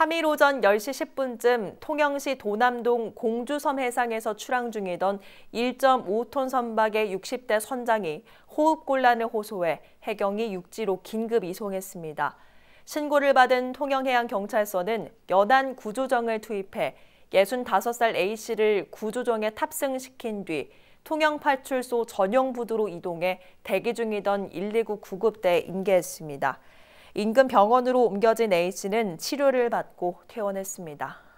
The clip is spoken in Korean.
3일 오전 10시 10분쯤 통영시 도남동 공주섬 해상에서 출항 중이던 1.5톤 선박의 60대 선장이 호흡곤란을 호소해 해경이 육지로 긴급 이송했습니다. 신고를 받은 통영해양경찰서는 연안 구조정을 투입해 65살 A씨를 구조정에 탑승시킨 뒤 통영파출소 전용 부두로 이동해 대기 중이던 119 구급대에 인계했습니다. 인근 병원으로 옮겨진 A씨는 치료를 받고 퇴원했습니다.